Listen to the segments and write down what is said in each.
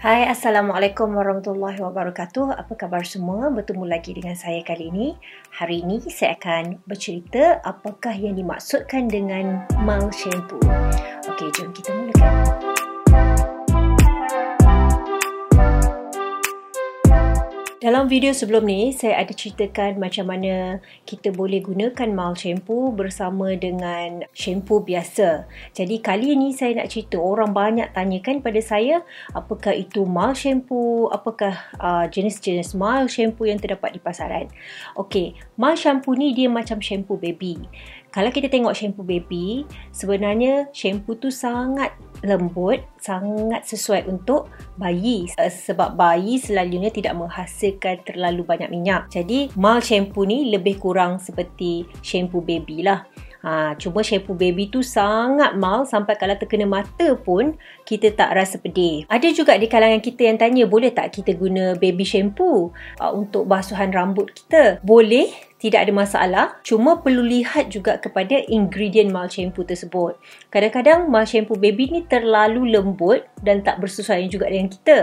Hai, Assalamualaikum warahmatullahi wabarakatuh. Apa khabar semua? Bertemu lagi dengan saya kali ini. Hari ini saya akan bercerita apakah yang dimaksudkan dengan mal shampoo. Okey, jom kita mulakan. Okey. Dalam video sebelum ni, saya ada ceritakan macam mana kita boleh gunakan mild shampoo bersama dengan shampoo biasa. Jadi kali ni saya nak cerita, orang banyak tanyakan pada saya apakah itu mild shampoo, apakah uh, jenis-jenis mild shampoo yang terdapat di pasaran. Okey, mild shampoo ni dia macam shampoo baby kalau kita tengok shampoo baby, sebenarnya shampoo tu sangat lembut, sangat sesuai untuk bayi eh, sebab bayi selalunya tidak menghasilkan terlalu banyak minyak. Jadi, mal shampoo ni lebih kurang seperti shampoo baby lah. Ha, cuma shampoo baby tu sangat mal sampai kalau terkena mata pun kita tak rasa pedih. Ada juga di kalangan kita yang tanya boleh tak kita guna baby shampoo uh, untuk basuhan rambut kita? Boleh tidak ada masalah. Cuma perlu lihat juga kepada ingredient mal shampoo tersebut. Kadang-kadang mal shampoo baby ni terlalu lembut dan tak bersesuaian juga dengan kita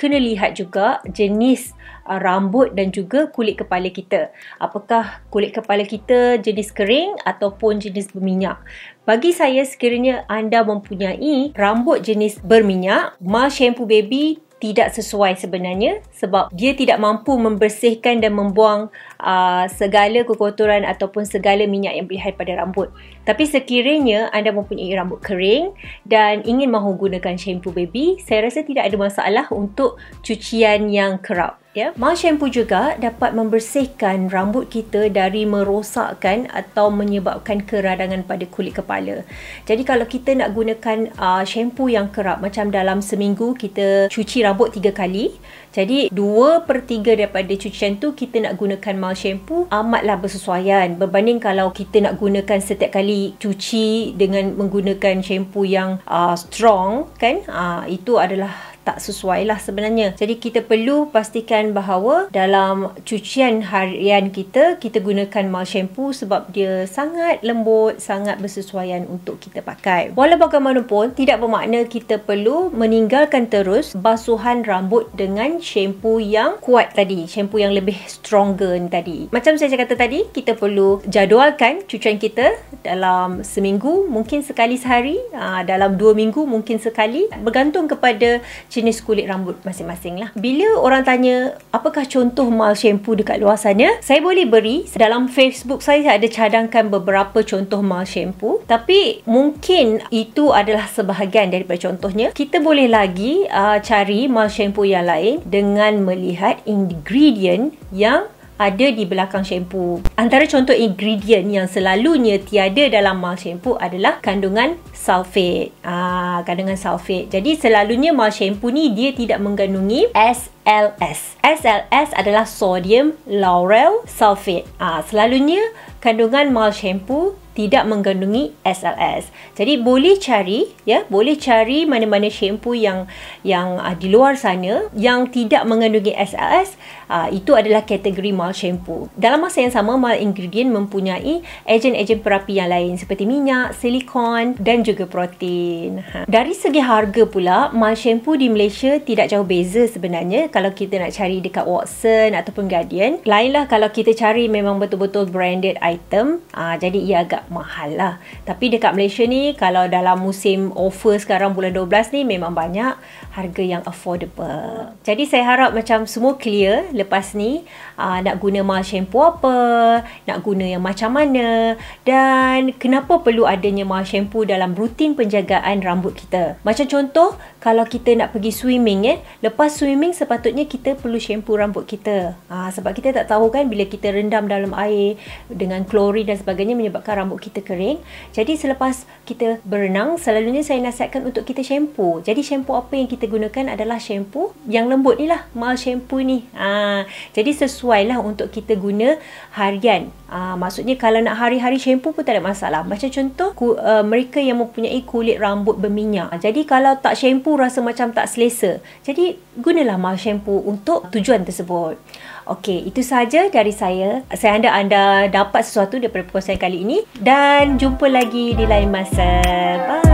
kena lihat juga jenis uh, rambut dan juga kulit kepala kita. Apakah kulit kepala kita jenis kering ataupun jenis berminyak? Bagi saya sekiranya anda mempunyai rambut jenis berminyak, mal Shampoo Baby tidak sesuai sebenarnya sebab dia tidak mampu membersihkan dan membuang uh, segala kekotoran ataupun segala minyak yang berlihat pada rambut. Tapi sekiranya anda mempunyai rambut kering dan ingin mahu gunakan shampoo baby, saya rasa tidak ada masalah untuk cucian yang kerap. Ya, mal shampoo juga dapat membersihkan rambut kita dari merosakkan atau menyebabkan keradangan pada kulit kepala. Jadi kalau kita nak gunakan uh, shampoo yang kerap macam dalam seminggu kita cuci rambut tiga kali. Jadi 2/3 daripada cucian tu kita nak gunakan mal shampoo amatlah bersesuaian berbanding kalau kita nak gunakan setiap kali cuci dengan menggunakan shampoo yang uh, strong kan? Uh, itu adalah tak sesuai lah sebenarnya. Jadi kita perlu pastikan bahawa dalam cucian harian kita, kita gunakan mal shampoo sebab dia sangat lembut, sangat bersesuaian untuk kita pakai. Walau bagaimanapun, tidak bermakna kita perlu meninggalkan terus basuhan rambut dengan shampoo yang kuat tadi. Shampoo yang lebih stronger ni tadi. Macam saya cakap tadi, kita perlu jadualkan cucian kita dalam seminggu, mungkin sekali sehari, ah, dalam dua minggu mungkin sekali. Bergantung kepada jenis kulit rambut masing-masing lah. Bila orang tanya apakah contoh mal shampoo dekat luar sana, saya boleh beri dalam Facebook saya ada cadangkan beberapa contoh mal shampoo. Tapi mungkin itu adalah sebahagian daripada contohnya. Kita boleh lagi uh, cari mal shampoo yang lain dengan melihat ingredient yang ada di belakang shampoo. Antara contoh ingredient yang selalunya tiada dalam mal shampoo adalah kandungan sulfate. Ah, kandungan sulfate. Jadi selalunya mal shampoo ni dia tidak mengandungi SLS. SLS adalah sodium laurel sulfate. Ah, selalunya kandungan mal shampoo tidak mengandungi SLS. Jadi boleh cari ya, boleh cari mana-mana shampoo yang yang uh, di luar sana yang tidak mengandungi SLS, uh, ah, itu adalah kategori mal shampoo. Dalam masa yang sama mal ingredient mempunyai ejen-ejen perapi yang lain seperti minyak, silikon dan juga protein. Ha. Dari segi harga pula, mal shampoo di Malaysia tidak jauh beza sebenarnya kalau kita nak cari dekat Watson ataupun Guardian. Lainlah kalau kita cari memang betul-betul branded item. Uh, jadi ia agak mahal lah. Tapi dekat Malaysia ni kalau dalam musim offer sekarang bulan 12 ni memang banyak harga yang affordable. Jadi saya harap macam semua clear lepas ni uh, nak guna mask shampoo apa, nak guna yang macam mana dan kenapa perlu adanya mask shampoo dalam rutin penjagaan rambut kita. Macam contoh kalau kita nak pergi swimming eh, lepas swimming sepatutnya kita perlu shampoo rambut kita. Uh, sebab kita tak tahu kan bila kita rendam dalam air dengan klorin dan sebagainya menyebabkan rambut tubuh kita kering. Jadi selepas kita berenang, selalunya saya nasihatkan untuk kita shampoo. Jadi shampoo apa yang kita gunakan adalah shampoo yang lembut ni lah. Mal shampoo ni. Ha, jadi sesuai lah untuk kita guna harian. Ha, maksudnya kalau nak hari-hari shampoo pun tak ada masalah. Macam contoh ku, uh, mereka yang mempunyai kulit rambut berminyak. Jadi kalau tak shampoo rasa macam tak selesa. Jadi gunalah mal shampoo untuk tujuan tersebut. Okey, itu sahaja dari saya. Saya harap anda dapat sesuatu daripada perkongsian kali ini dan jumpa lagi di lain masa. Bye.